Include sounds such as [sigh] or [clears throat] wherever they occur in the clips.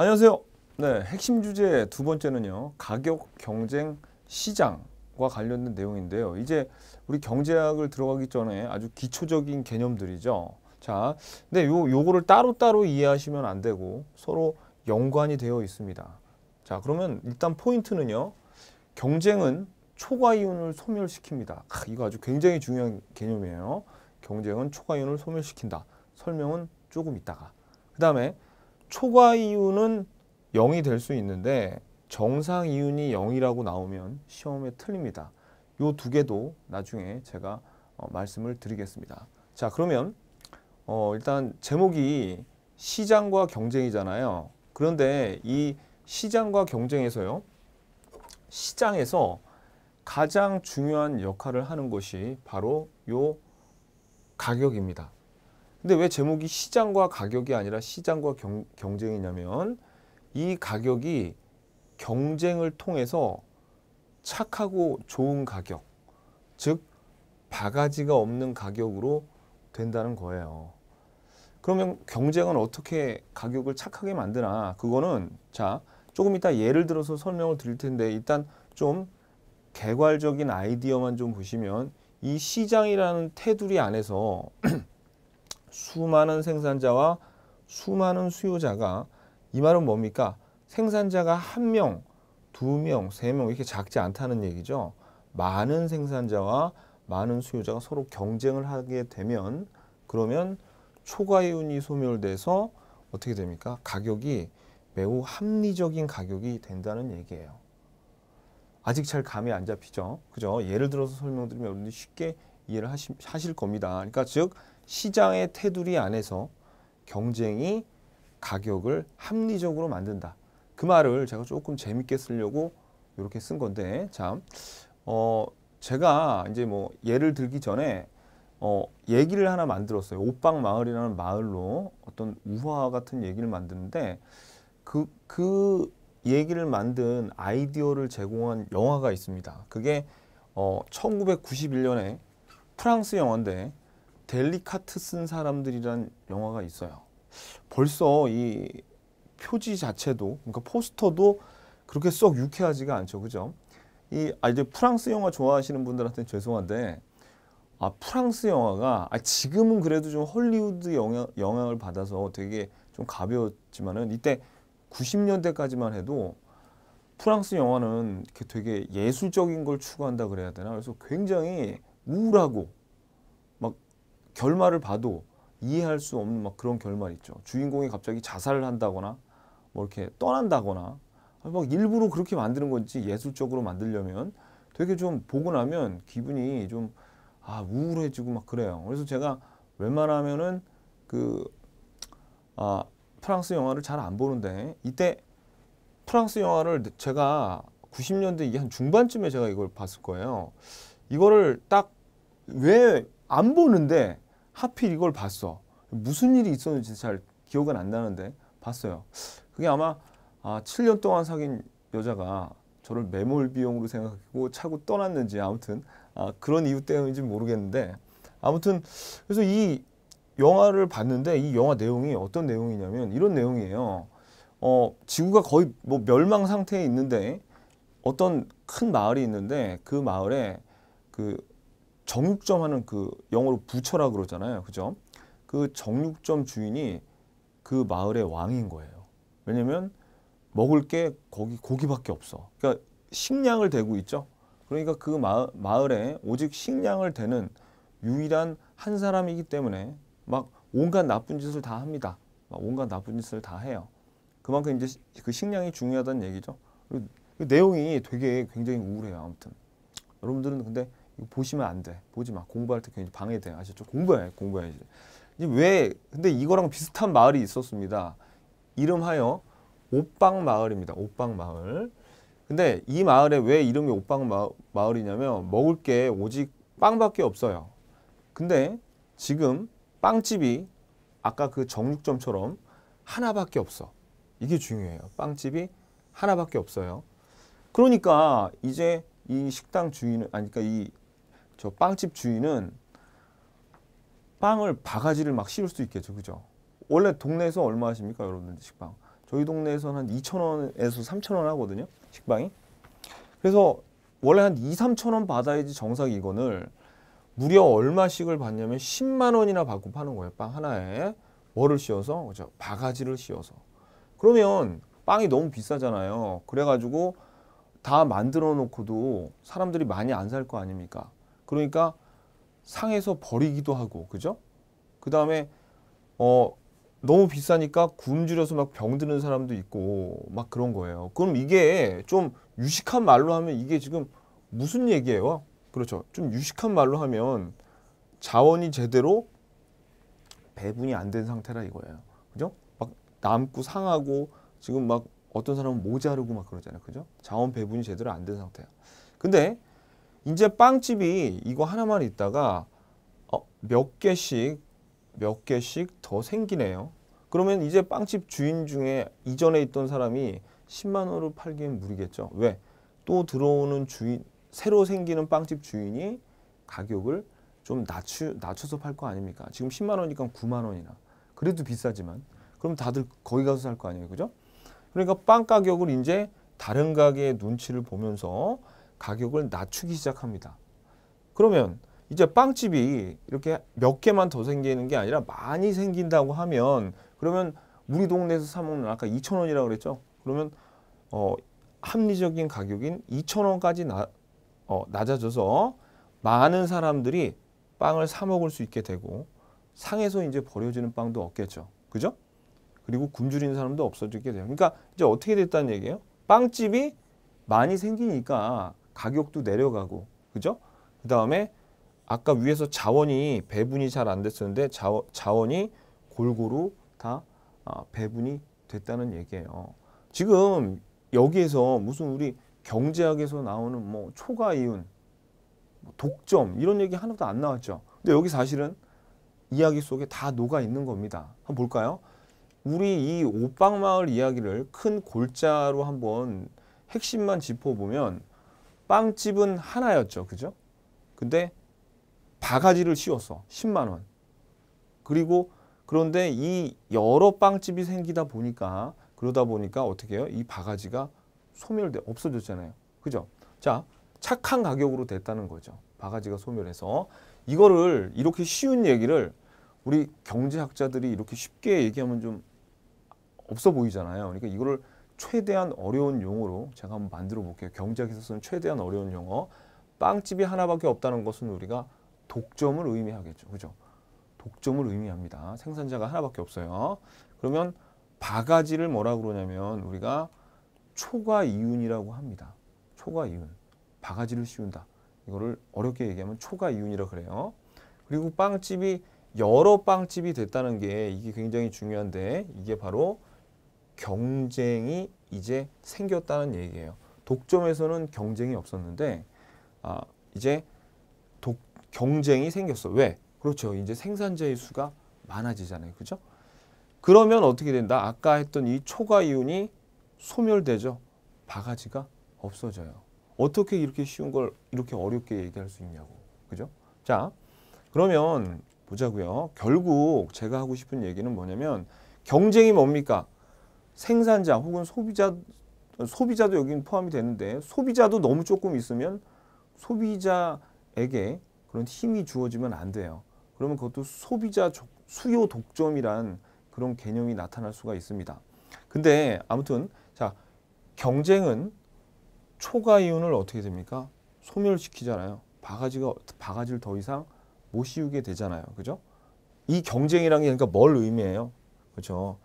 안녕하세요. 네, 핵심 주제 두 번째는요. 가격 경쟁 시장과 관련된 내용인데요. 이제 우리 경제학을 들어가기 전에 아주 기초적인 개념들이죠. 자, 근데 요 요거를 따로따로 이해하시면 안 되고 서로 연관이 되어 있습니다. 자, 그러면 일단 포인트는요. 경쟁은 초과 이윤을 소멸시킵니다. 아, 이거 아주 굉장히 중요한 개념이에요. 경쟁은 초과 이윤을 소멸시킨다. 설명은 조금 있다가. 그다음에 초과 이윤은 0이 될 수 있는데 정상 이윤이 0이라고 나오면 시험에 틀립니다. 요 두 개도 나중에 제가 어, 말씀을 드리겠습니다. 자 그러면 어, 일단 제목이 시장과 경쟁이잖아요. 그런데 이 시장과 경쟁에서요. 시장에서 가장 중요한 역할을 하는 것이 바로 요 가격입니다. 근데 왜 제목이 시장과 가격이 아니라 시장과 경, 경쟁이냐면 이 가격이 경쟁을 통해서 착하고 좋은 가격, 즉 바가지가 없는 가격으로 된다는 거예요. 그러면 경쟁은 어떻게 가격을 착하게 만드나? 그거는 자 조금 이따 예를 들어서 설명을 드릴 텐데 일단 좀 개괄적인 아이디어만 좀 보시면 이 시장이라는 테두리 안에서 [clears throat] 수많은 생산자와 수많은 수요자가 이 말은 뭡니까? 생산자가 한 명, 두 명, 세 명 이렇게 작지 않다는 얘기죠. 많은 생산자와 많은 수요자가 서로 경쟁을 하게 되면 그러면 초과이온이 소멸돼서 어떻게 됩니까? 가격이 매우 합리적인 가격이 된다는 얘기예요. 아직 잘 감이 안 잡히죠. 그죠? 예를 들어서 설명드리면 쉽게 이해를 하시, 하실 겁니다. 그러니까 즉 시장의 테두리 안에서 경쟁이 가격을 합리적으로 만든다. 그 말을 제가 조금 재밌게 쓰려고 이렇게 쓴 건데 참 어, 제가 이제 뭐 예를 들기 전에 어, 얘기를 하나 만들었어요. 오방 마을이라는 마을로 어떤 우화 같은 얘기를 만드는데 그, 그 얘기를 만든 아이디어를 제공한 영화가 있습니다. 그게 어, 1991년에 프랑스 영화인데 델리카트 쓴 사람들이란 영화가 있어요. 벌써 이 표지 자체도 그러니까 포스터도 그렇게 썩 유쾌하지가 않죠. 그죠? 이아 이제 프랑스 영화 좋아하시는 분들한테는 죄송한데 아 프랑스 영화가 아 지금은 그래도 좀 헐리우드 영향, 영향을 받아서 되게 좀 가벼웠지만은 이때 90년대까지만 해도 프랑스 영화는 이렇게 되게 예술적인 걸 추구한다 그래야 되나 그래서 굉장히 우울하고 결말을 봐도 이해할 수 없는 막 그런 결말 있죠. 주인공이 갑자기 자살을 한다거나 뭐 이렇게 떠난다거나 막 일부러 그렇게 만드는 건지 예술적으로 만들려면 되게 좀 보고 나면 기분이 좀 아, 우울해지고 막 그래요. 그래서 제가 웬만하면은 그 아, 프랑스 영화를 잘 안 보는데 이때 프랑스 영화를 제가 90년대 한 중반쯤에 제가 이걸 봤을 거예요. 이거를 딱 왜 안 보는데 하필 이걸 봤어. 무슨 일이 있었는지 잘 기억은 안 나는데 봤어요. 그게 아마 아, 7년 동안 사귄 여자가 저를 매몰 비용으로 생각하고 차고 떠났는지 아무튼 아, 그런 이유 때문인지 모르겠는데 아무튼 그래서 이 영화를 봤는데 이 영화 내용이 어떤 내용이냐면 이런 내용이에요. 어, 지구가 거의 뭐 멸망 상태에 있는데 어떤 큰 마을이 있는데 그 마을에 그 정육점하는 그 영어로 부처라 그러잖아요. 그죠? 그 정육점 주인이 그 마을의 왕인 거예요. 왜냐면 먹을 게 거기 고기밖에 없어. 그러니까 식량을 대고 있죠. 그러니까 그 마을, 에 오직 식량을 대는 유일한 한 사람이기 때문에 막 온갖 나쁜 짓을 다 합니다. 막 온갖 나쁜 짓을 다 해요. 그만큼 이제 그 식량이 중요하다는 얘기죠. 그 내용이 되게 굉장히 우울해요. 아무튼 여러분들은 근데 보시면 안 돼. 보지 마. 공부할 때 굉장히 방해돼. 아셨죠? 공부해. 공부해야지. 왜? 근데 이거랑 비슷한 마을이 있었습니다. 이름하여 옥방 마을입니다. 옥방 마을. 근데 이 마을에 왜 이름이 옥방 마을, 이냐면 먹을 게 오직 빵밖에 없어요. 근데 지금 빵집이 아까 그 정육점처럼 하나밖에 없어. 이게 중요해요. 빵집이 하나밖에 없어요. 그러니까 이제 이 식당 주인은 아니 그러니까 이저 빵집 주인은 빵을 바가지를 막 실을 수 있겠죠. 그죠? 원래 동네에서 얼마 하 십니까 여러분들 식빵? 저희 동네에서는 한 2,000원에서 3,000원 하거든요. 식빵이. 그래서 원래 한 2, 3,000원 받아야지 정상 이건을 무려 얼마씩을 받냐면 10만 원이나 받고 파는 거예요. 빵 하나에 뭐를 씌워서 그죠? 바가지를 씌워서. 그러면 빵이 너무 비싸잖아요. 그래 가지고 다 만들어 놓고도 사람들이 많이 안 살 거 아닙니까? 그러니까 상해서 버리기도 하고 그죠? 그 다음에 어 너무 비싸니까 굶주려서 막 병드는 사람도 있고 막 그런 거예요. 그럼 이게 좀 유식한 말로 하면 이게 지금 무슨 얘기예요? 그렇죠. 좀 유식한 말로 하면 자원이 제대로 배분이 안 된 상태라 이거예요. 그죠? 막 남고 상하고 지금 막 어떤 사람은 모자르고 막 그러잖아요. 그죠? 자원 배분이 제대로 안 된 상태야. 근데 이제 빵집이 이거 하나만 있다가 어, 몇 개씩 몇 개씩 더 생기네요. 그러면 이제 빵집 주인 중에 이전에 있던 사람이 10만 원으 팔기엔 무리겠죠. 왜? 또 들어오는 주인 새로 생기는 빵집 주인이 가격을 좀 낮추, 낮춰서 팔 거 아닙니까? 지금 10만 원이니까 9만 원이나. 그래도 비싸지만. 그럼 다들 거기 가서 살 거 아니에요. 그죠? 그러니까 빵 가격을 이제 다른 가게의 눈치를 보면서 가격을 낮추기 시작합니다. 그러면 이제 빵집이 이렇게 몇 개만 더 생기는 게 아니라 많이 생긴다고 하면 그러면 우리 동네에서 사 먹는 아까 2천 원이라고 그랬죠. 그러면 어, 합리적인 가격인 2천 원까지 어, 낮아져서 많은 사람들이 빵을 사 먹을 수 있게 되고 상에서 이제 버려지는 빵도 없겠죠. 그죠? 그리고 굶주리는 사람도 없어지게 돼요. 그러니까 이제 어떻게 됐다는 얘기예요? 빵집이 많이 생기니까 가격도 내려가고 그죠? 그 다음에 아까 위에서 자원이 배분이 잘 안 됐었는데 자원, 자원이 골고루 다 아, 배분이 됐다는 얘기예요. 지금 여기에서 무슨 우리 경제학에서 나오는 뭐 초과 이윤, 뭐 독점 이런 얘기 하나도 안 나왔죠. 근데 여기 사실은 이야기 속에 다 녹아 있는 겁니다. 한번 볼까요? 우리 이 오빵마을 이야기를 큰 골자로 한번 핵심만 짚어보면 빵집은 하나였죠. 그죠? 근데 바가지를 씌웠어. 10만 원. 그리고 그런데 이 여러 빵집이 생기다 보니까 그러다 보니까 어떻게 해요? 이 바가지가 소멸돼 없어졌잖아요. 그죠? 자, 착한 가격으로 됐다는 거죠. 바가지가 소멸해서 이거를 이렇게 쉬운 얘기를 우리 경제학자들이 이렇게 쉽게 얘기하면 좀 없어 보이잖아요. 그러니까 이거를 최대한 어려운 용어로 제가 한번 만들어 볼게요. 경제학에서 쓰는 최대한 어려운 용어. 빵집이 하나밖에 없다는 것은 우리가 독점을 의미하겠죠. 그죠? 독점을 의미합니다. 생산자가 하나밖에 없어요. 그러면 바가지를 뭐라 그러냐면 우리가 초과 이윤이라고 합니다. 초과 이윤. 바가지를 씌운다. 이거를 어렵게 얘기하면 초과 이윤이라 그래요. 그리고 빵집이 여러 빵집이 됐다는 게 이게 굉장히 중요한데 이게 바로 경쟁이 이제 생겼다는 얘기예요. 독점에서는 경쟁이 없었는데 아, 이제 독, 경쟁이 생겼어. 왜? 그렇죠. 이제 생산자의 수가 많아지잖아요. 그죠? 그러면 어떻게 된다? 아까 했던 이 초과 이윤이 소멸되죠. 바가지가 없어져요. 어떻게 이렇게 쉬운 걸 이렇게 어렵게 얘기할 수 있냐고. 그죠? 자, 그러면 보자고요. 결국 제가 하고 싶은 얘기는 뭐냐면 경쟁이 뭡니까? 생산자 혹은 소비자 소비자도 여기는 포함이 되는데 소비자도 너무 조금 있으면 소비자에게 그런 힘이 주어지면 안 돼요. 그러면 그것도 소비자 수요 독점이란 그런 개념이 나타날 수가 있습니다. 근데 아무튼 자 경쟁은 초과 이윤을 어떻게 됩니까? 소멸시키잖아요. 바가지가 바가지를 더 이상 못 씌우게 되잖아요. 그죠? 이경쟁이라게 그러니까 뭘 의미해요? 그렇죠?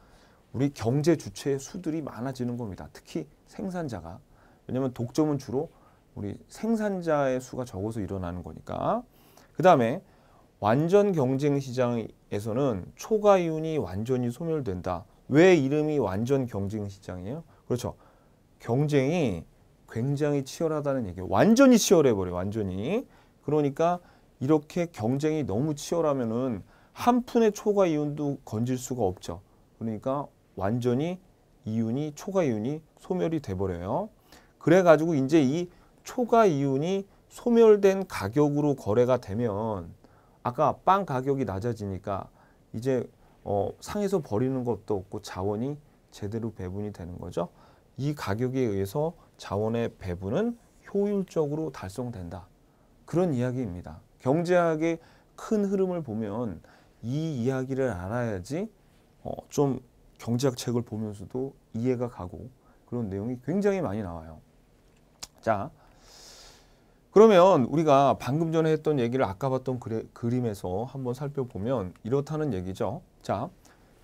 우리 경제 주체의 수들이 많아지는 겁니다. 특히 생산자가. 왜냐하면 독점은 주로 우리 생산자의 수가 적어서 일어나는 거니까. 그 다음에 완전 경쟁 시장에서는 초과이윤이 완전히 소멸된다. 왜 이름이 완전 경쟁 시장이에요? 그렇죠. 경쟁이 굉장히 치열하다는 얘기예요. 완전히 치열해버려요. 완전히. 그러니까 이렇게 경쟁이 너무 치열하면은 한 푼의 초과 이윤도 건질 수가 없죠. 그러니까 완전히 이윤이 초과 이윤이 소멸이 돼버려요. 그래가지고 이제 이 초과 이윤이 소멸된 가격으로 거래가 되면 아까 빵 가격이 낮아지니까 이제 어, 상에서 버리는 것도 없고 자원이 제대로 배분이 되는 거죠. 이 가격에 의해서 자원의 배분은 효율적으로 달성된다. 그런 이야기입니다. 경제학의 큰 흐름을 보면 이 이야기를 알아야지 어, 좀 경제학 책을 보면서도 이해가 가고 그런 내용이 굉장히 많이 나와요. 자, 그러면 우리가 방금 전에 했던 얘기를 아까 봤던 그래, 그림에서 한번 살펴보면 이렇다는 얘기죠. 자,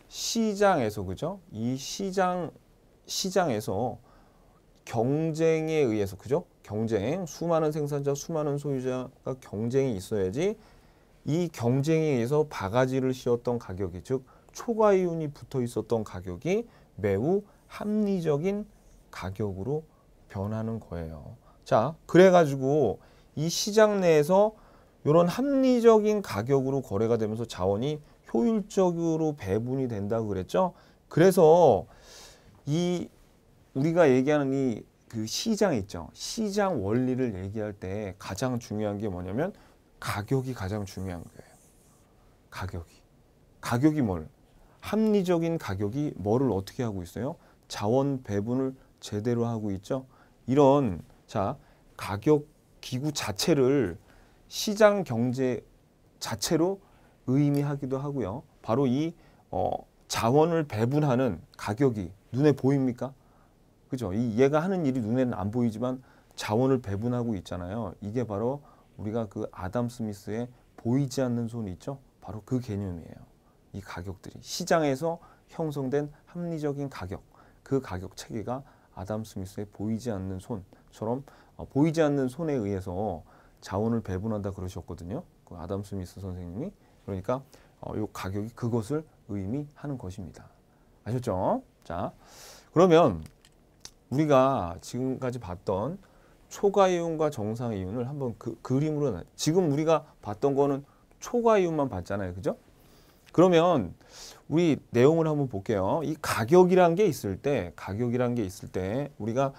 시장에서 그죠? 이 시장 시장에서 경쟁에 의해서 그죠? 경쟁 수많은 생산자 수많은 소유자가 경쟁이 있어야지 이 경쟁에 의해서 바가지를 씌웠던 가격이 즉 초과 이윤이 붙어 있었던 가격이 매우 합리적인 가격으로 변하는 거예요. 자, 그래가지고 이 시장 내에서 이런 합리적인 가격으로 거래가 되면서 자원이 효율적으로 배분이 된다 그랬죠. 그래서 이 우리가 얘기하는 이 그 시장 있죠. 시장 원리를 얘기할 때 가장 중요한 게 뭐냐면 가격이 가장 중요한 거예요. 가격이. 가격이 뭘? 합리적인 가격이 뭐를 어떻게 하고 있어요? 자원 배분을 제대로 하고 있죠. 이런 자 가격 기구 자체를 시장 경제 자체로 의미하기도 하고요. 바로 이 어, 자원을 배분하는 가격이 눈에 보입니까? 그죠? 이 얘가 하는 일이 눈에는 안 보이지만 자원을 배분하고 있잖아요. 이게 바로 우리가 그 아담 스미스의 보이지 않는 손이 있죠? 바로 그 개념이에요. 이 가격들이 시장에서 형성된 합리적인 가격 그 가격 체계가 아담 스미스의 보이지 않는 손처럼 어, 보이지 않는 손에 의해서 자원을 배분한다 그러셨거든요. 그 아담 스미스 선생님이 그러니까 어, 이 가격이 그것을 의미하는 것입니다. 아셨죠? 자, 그러면 우리가 지금까지 봤던 초과이윤과정상이윤을 한번 그, 그림으로 지금 우리가 봤던 거는 초과이윤만 봤잖아요. 그죠? 그러면 우리 내용을 한번 볼게요. 이 가격이란 게 있을 때, 가격이란 게 있을 때 우리가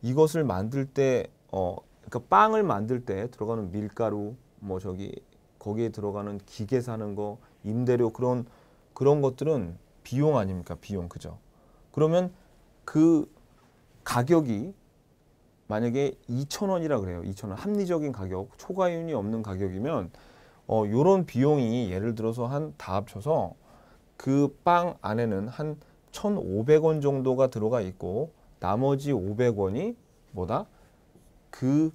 이것을 만들 때, 어, 그러니까 빵을 만들 때 들어가는 밀가루, 뭐 저기 거기에 들어가는 기계 사는 거, 임대료 그런 그런 것들은 비용 아닙니까? 비용 그죠? 그러면 그 가격이 만약에 2천 원이라 그래요. 2천 원 합리적인 가격, 초과이윤이 없는 가격이면 어, 요런 비용이 예를 들어서 한다 합쳐서 그 빵 안에는 한 1,500원 정도가 들어가 있고 나머지 500원이 뭐다? 그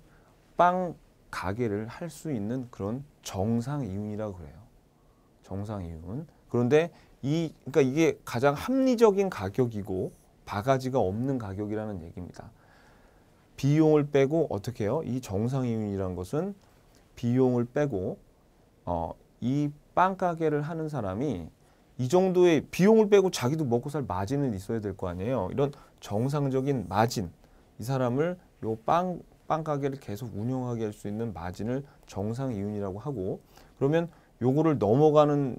빵 가게를 할 수 있는 그런 정상 이윤이라고 그래요. 정상 이윤. 그런데 이 그러니까 이게 가장 합리적인 가격이고 바가지가 없는 가격이라는 얘기입니다. 비용을 빼고 어떻게 해요? 이 정상 이윤이라는 것은 비용을 빼고 어, 이 빵가게를 하는 사람이 이 정도의 비용을 빼고 자기도 먹고 살 마진은 있어야 될 거 아니에요. 이런 정상적인 마진, 이 사람을 요 빵, 빵 가게를 계속 운영하게 할 수 있는 마진을 정상 이윤이라고 하고 그러면 요거를 넘어가는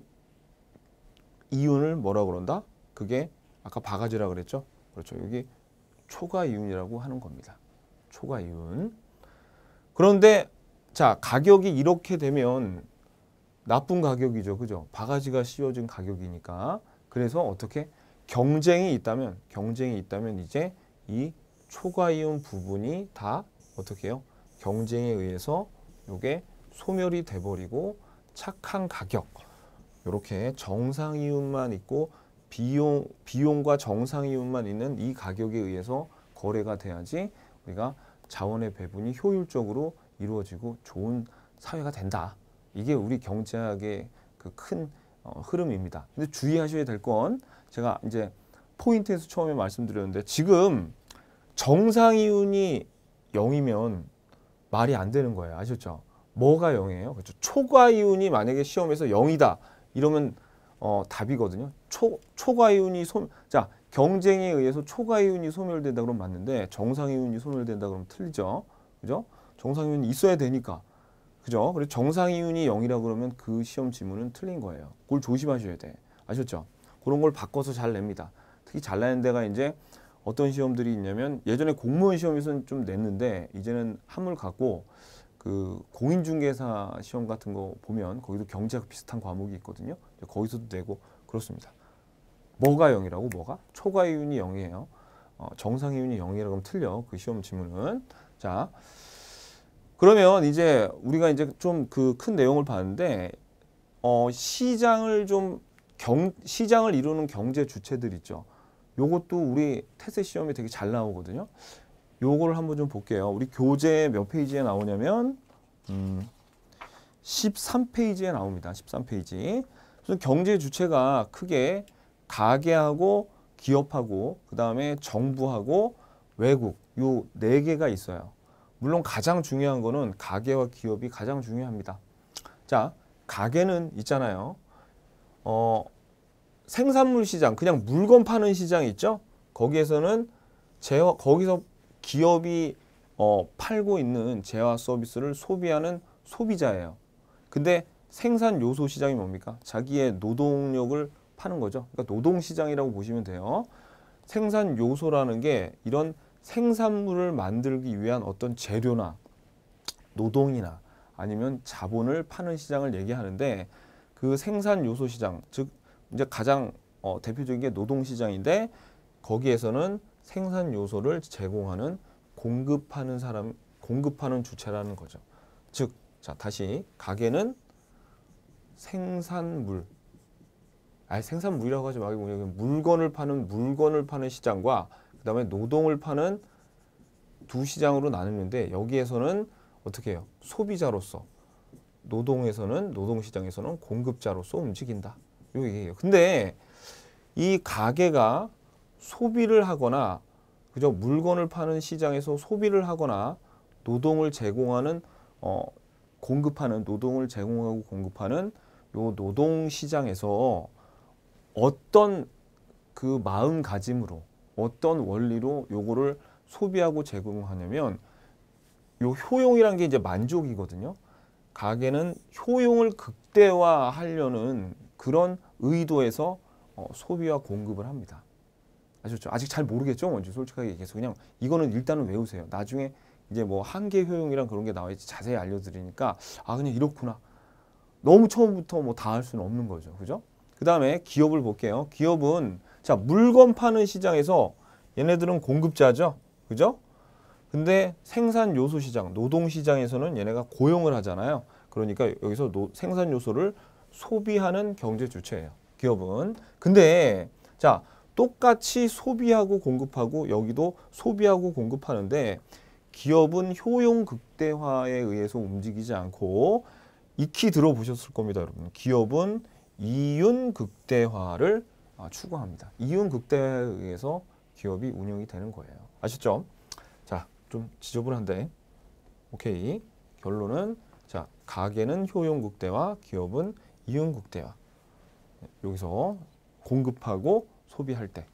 이윤을 뭐라 그런다? 그게 아까 바가지라 그랬죠? 그렇죠. 여기 초과 이윤이라고 하는 겁니다. 초과 이윤. 그런데 자 가격이 이렇게 되면 나쁜 가격이죠. 그죠? 바가지가 씌워진 가격이니까. 그래서 어떻게 경쟁이 있다면 경쟁이 있다면 이제 이 초과이온 부분이 다 어떻게 해요? 경쟁에 의해서 이게 소멸이 돼버리고 착한 가격 이렇게 정상 이윤만 있고 비용, 비용과 정상 이윤만 있는 이 가격에 의해서 거래가 돼야지 우리가 자원의 배분이 효율적으로 이루어지고 좋은 사회가 된다. 이게 우리 경제학의 그큰 어, 흐름입니다. 근데 주의하셔야 될 건 제가 이제 포인트에서 처음에 말씀드렸는데 지금 정상 이윤이 0이면 말이 안 되는 거예요. 아셨죠? 뭐가 0이에요? 그렇죠. 초과 이윤이 만약에 시험에서 0이다. 이러면 어, 답이거든요. 초, 초과 이윤이 소 자, 경쟁에 의해서 초과 이윤이 소멸된다 그러면 맞는데 정상 이윤이 소멸된다 그러면 틀리죠. 그죠? 정상 이윤이 있어야 되니까. 그죠? 그리고 정상이윤이 0이라 그러면 그 시험 지문은 틀린 거예요. 그걸 조심하셔야 돼. 아셨죠? 그런 걸 바꿔서 잘 냅니다. 특히 잘나는 데가 이제 어떤 시험들이 있냐면 예전에 공무원 시험에서는 좀 냈는데 이제는 한물 갖고 그 공인중개사 시험 같은 거 보면 거기도 경제학 비슷한 과목이 있거든요. 거기서도 되고 그렇습니다. 뭐가 0이라고 뭐가? 초과이윤이 0이에요. 어, 정상이윤이 0이라고 하면 틀려. 그 시험 지문은. 자. 그러면 이제 우리가 이제 좀 그 큰 내용을 봤는데 어 시장을 좀 경, 시장을 이루는 경제 주체들 있죠. 요것도 우리 태세 시험에 되게 잘 나오거든요. 요걸 한번 좀 볼게요. 우리 교재 몇 페이지에 나오냐면 음 13페이지에 나옵니다. 13페이지. 그래서 경제 주체가 크게 가게하고 기업하고 그다음에 정부하고 외국 요 네 개가 있어요. 물론 가장 중요한 거는 가계와 기업이 가장 중요합니다. 자, 가계는 있잖아요. 어, 생산물 시장, 그냥 물건 파는 시장 있죠? 거기에서는 재화, 거기서 기업이 어, 팔고 있는 재화 서비스를 소비하는 소비자예요. 근데 생산 요소 시장이 뭡니까? 자기의 노동력을 파는 거죠. 그러니까 노동 시장이라고 보시면 돼요. 생산 요소라는 게 이런 생산물을 만들기 위한 어떤 재료나 노동이나 아니면 자본을 파는 시장을 얘기하는데 그 생산 요소 시장 즉 이제 가장 어, 대표적인 게 노동 시장인데 거기에서는 생산 요소를 제공하는 공급하는 사람 공급하는 주체라는 거죠. 즉, 자 다시 가게는 생산물, 아 생산물이라고 하지 말고 물건을 파는 물건을 파는 시장과 그다음에 노동을 파는 두 시장으로 나누는데 여기에서는 어떻게 해요? 소비자로서 노동에서는 노동시장에서는 공급자로서 움직인다. 요 얘기예요. 근데 이 가게가 소비를 하거나 그저 물건을 파는 시장에서 소비를 하거나 노동을 제공하는 어 공급하는 노동을 제공하고 공급하는 요 노동 시장에서 어떤 그 마음가짐으로 어떤 원리로 요거를 소비하고 제공하냐면 요 효용이란 게 이제 만족이거든요. 가게는 효용을 극대화하려는 그런 의도에서 어, 소비와 공급을 합니다. 아셨죠? 아직 잘 모르겠죠? 뭔지 솔직하게 얘기해서 그냥 이거는 일단은 외우세요. 나중에 이제 뭐 한계 효용이랑 그런 게 나와 있지 자세히 알려드리니까 아 그냥 이렇구나. 너무 처음부터 뭐 다 할 수는 없는 거죠. 그죠? 그 다음에 기업을 볼게요. 기업은 자, 물건 파는 시장에서 얘네들은 공급자죠. 그죠? 근데 생산 요소 시장, 노동 시장에서는 얘네가 고용을 하잖아요. 그러니까 여기서 노, 생산 요소를 소비하는 경제 주체예요. 기업은. 근데 자, 똑같이 소비하고 공급하고 여기도 소비하고 공급하는데 기업은 효용 극대화에 의해서 움직이지 않고 익히 들어보셨을 겁니다, 여러분. 기업은 이윤 극대화를 아, 추구합니다. 이윤 극대에 의해서 기업이 운영이 되는 거예요. 아셨죠? 자, 좀 지저분한데. 오케이. 결론은 자, 가게는 효용 극대와 기업은 이윤 극대와 여기서 공급하고 소비할 때.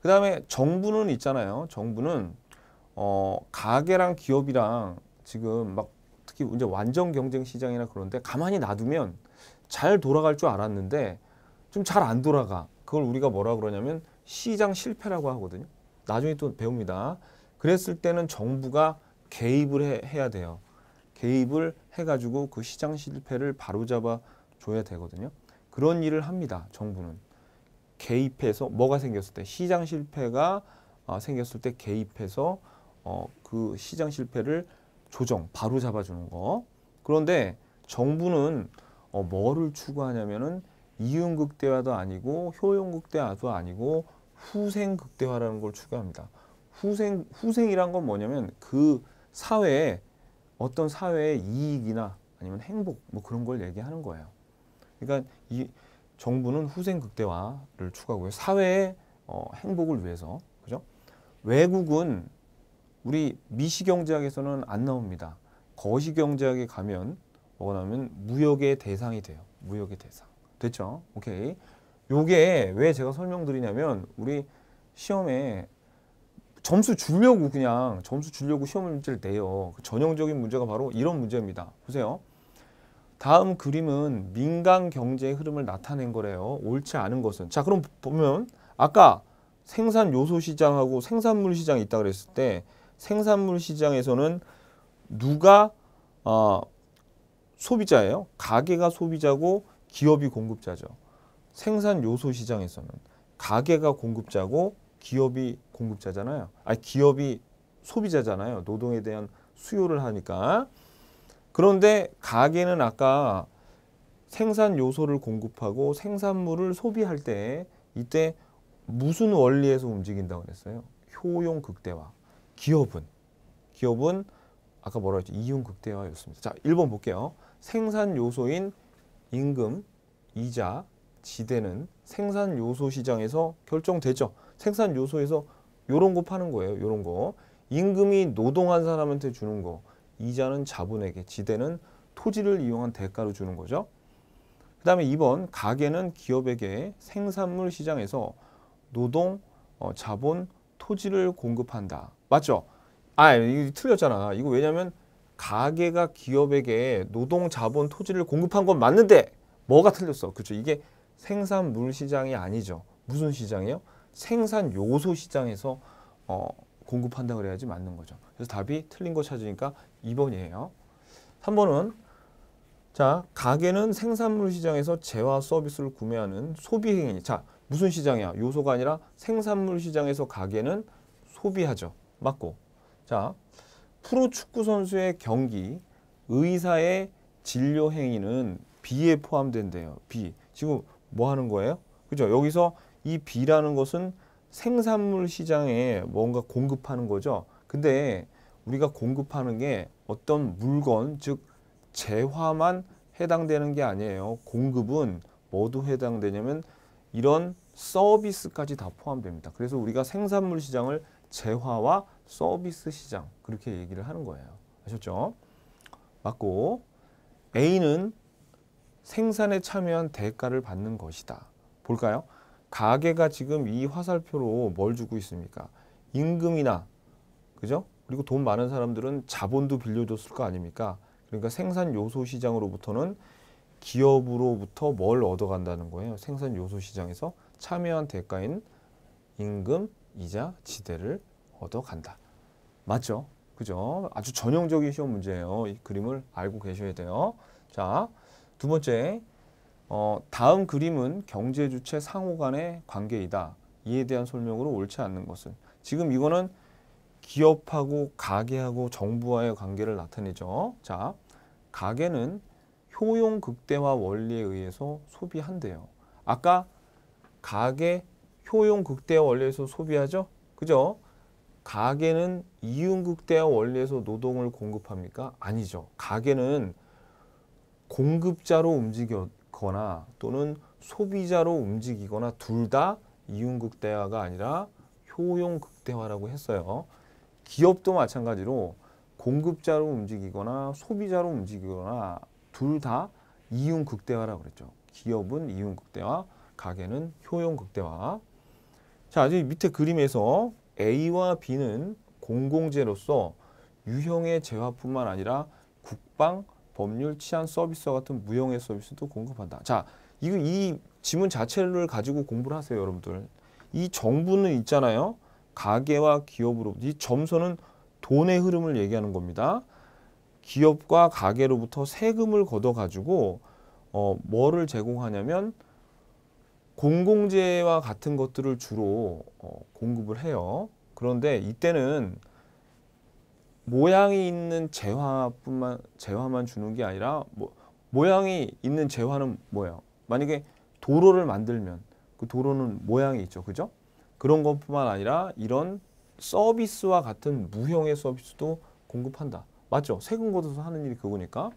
그 다음에 정부는 있잖아요. 정부는 어, 가게랑 기업이랑 지금 막 특히 이제 완전 경쟁 시장이나 그런데 가만히 놔두면 잘 돌아갈 줄 알았는데 좀 잘 안 돌아가. 그걸 우리가 뭐라 그러냐면 시장 실패라고 하거든요. 나중에 또 배웁니다. 그랬을 때는 정부가 개입을 해, 해야 돼요. 개입을 해가지고 그 시장 실패를 바로잡아 줘야 되거든요. 그런 일을 합니다. 정부는. 개입해서 뭐가 생겼을 때 시장 실패가 아, 생겼을 때 개입해서 어, 그 시장 실패를 조정 바로 잡아주는 거. 그런데 정부는 어, 뭐를 추구하냐면은 이윤극대화도 아니고 효용극대화도 아니고 후생극대화라는 걸 추구합니다. 후생, 후생이란 건 뭐냐면 그 사회에 어떤 사회의 이익이나 아니면 행복 뭐 그런 걸 얘기하는 거예요. 그러니까 이 정부는 후생극대화를 추구하고요. 사회의 어, 행복을 위해서 그죠? 외국은 우리 미시경제학에서는 안 나옵니다. 거시경제학에 가면 뭐가 면 무역의 대상이 돼요. 무역의 대상. 됐죠? 오케이. 요게 왜 제가 설명드리냐면 우리 시험에 점수 주려고 그냥 점수 주려고 시험 문제를 내요. 그 전형적인 문제가 바로 이런 문제입니다. 보세요. 다음 그림은 민간 경제의 흐름을 나타낸 거래요. 옳지 않은 것은. 자 그럼 보면 아까 생산 요소 시장하고 생산물 시장이 있다 그랬을 때 생산물 시장에서는 누가 어, 소비자예요. 가게가 소비자고 기업이 공급자죠. 생산 요소 시장에서는 가게가 공급자고 기업이 공급자잖아요. 아니 기업이 소비자잖아요. 노동에 대한 수요를 하니까. 그런데 가게는 아까 생산 요소를 공급하고 생산물을 소비할 때 이때 무슨 원리에서 움직인다고 그랬어요? 효용 극대화. 기업은 기업은 아까 뭐라 했죠? 이용 극대화였습니다. 자, 1번 볼게요. 생산 요소인 임금, 이자, 지대는 생산 요소 시장에서 결정되죠. 생산 요소에서 요런 거 파는 거예요. 요런 거. 임금이 노동한 사람한테 주는 거. 이자는 자본에게, 지대는 토지를 이용한 대가로 주는 거죠. 그 다음에 2번 가게는 기업에게 생산물 시장에서 노동, 어, 자본, 토지를 공급한다. 맞죠? 아, 이거 틀렸잖아. 이거 왜냐면 가게가 기업에게 노동, 자본, 토지를 공급한 건 맞는데 뭐가 틀렸어? 그렇죠. 이게 생산물 시장이 아니죠. 무슨 시장이요? 생산 요소 시장에서 어, 공급한다 그래야지 맞는 거죠. 그래서 답이 틀린 거 찾으니까 2번이에요. 3번은 자 가게는 생산물 시장에서 재화 서비스를 구매하는 소비 행위. 자 무슨 시장이야? 요소가 아니라 생산물 시장에서 가게는 소비하죠. 맞고. 자 프로 축구 선수의 경기, 의사의 진료 행위는 B에 포함된대요. B. 지금 뭐 하는 거예요? 그죠? 여기서 이 B라는 것은 생산물 시장에 뭔가 공급하는 거죠. 근데 우리가 공급하는 게 어떤 물건, 즉 재화만 해당되는 게 아니에요. 공급은 모두 해당되냐면 이런 서비스까지 다 포함됩니다. 그래서 우리가 생산물 시장을 재화와 서비스 시장 그렇게 얘기를 하는 거예요. 아셨죠? 맞고 A는 생산에 참여한 대가를 받는 것이다. 볼까요? 가게가 지금 이 화살표로 뭘 주고 있습니까? 임금이나 그죠? 그리고 돈 많은 사람들은 자본도 빌려줬을 거 아닙니까? 그러니까 생산 요소 시장으로부터는 기업으로부터 뭘 얻어간다는 거예요. 생산 요소 시장에서 참여한 대가인 임금, 이자, 지대를 얻어간다. 맞죠? 그죠? 아주 전형적인 시험 문제예요. 이 그림을 알고 계셔야 돼요. 자, 두 번째. 어, 다음 그림은 경제 주체 상호 간의 관계이다. 이에 대한 설명으로 옳지 않는 것은. 지금 이거는 기업하고 가게하고 정부와의 관계를 나타내죠. 자, 가게는 효용 극대화 원리에 의해서 소비한대요. 아까 가게 효용 극대화 원리에서 소비하죠? 그죠? 가게는 이윤극대화 원리에서 노동을 공급합니까? 아니죠. 가게는 공급자로 움직였거나 또는 소비자로 움직이거나 둘 다 이윤극대화가 아니라 효용극대화라고 했어요. 기업도 마찬가지로 공급자로 움직이거나 소비자로 움직이거나 둘 다 이윤극대화라고 그랬죠. 기업은 이윤극대화, 가게는 효용극대화. 자, 이제 밑에 그림에서 A와 B는 공공재로서 유형의 재화뿐만 아니라 국방, 법률, 치안 서비스와 같은 무형의 서비스도 공급한다. 자, 이거 이 지문 자체를 가지고 공부를 하세요, 여러분들. 이 정부는 있잖아요. 가계와 기업으로이 점선은 돈의 흐름을 얘기하는 겁니다. 기업과 가계로부터 세금을 걷어 가지고 어 뭐를 제공하냐면 공공재와 같은 것들을 주로 어, 공급을 해요. 그런데 이때는 모양이 있는 재화뿐만 재화만 주는 게 아니라 뭐, 모양이 있는 재화는 뭐예요? 만약에 도로를 만들면 그 도로는 모양이 있죠, 그죠? 그런 것뿐만 아니라 이런 서비스와 같은 무형의 서비스도 공급한다. 맞죠? 세금 걷어서 하는 일이 그거니까.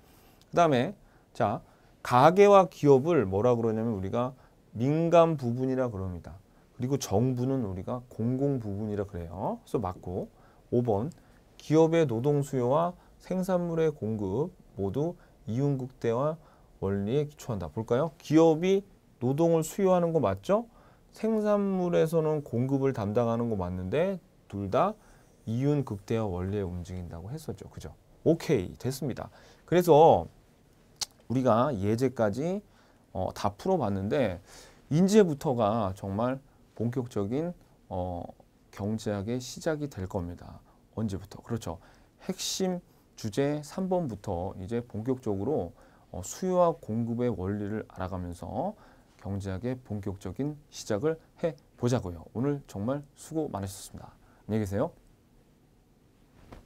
그다음에 자 가게와 기업을 뭐라 그러냐면 우리가 민간 부분이라 그럽니다. 그리고 정부는 우리가 공공 부분이라 그래요. 그래서 맞고 5번 기업의 노동 수요와 생산물의 공급 모두 이윤극대화 원리에 기초한다. 볼까요? 기업이 노동을 수요하는 거 맞죠? 생산물에서는 공급을 담당하는 거 맞는데 둘 다 이윤극대화 원리에 움직인다고 했었죠. 그죠? 오케이 됐습니다. 그래서 우리가 예제까지 어, 다 풀어봤는데 이제부터가 정말 본격적인 어, 경제학의 시작이 될 겁니다. 언제부터? 그렇죠. 핵심 주제 3번부터 이제 본격적으로 어, 수요와 공급의 원리를 알아가면서 경제학의 본격적인 시작을 해보자고요. 오늘 정말 수고 많으셨습니다. 안녕히 계세요.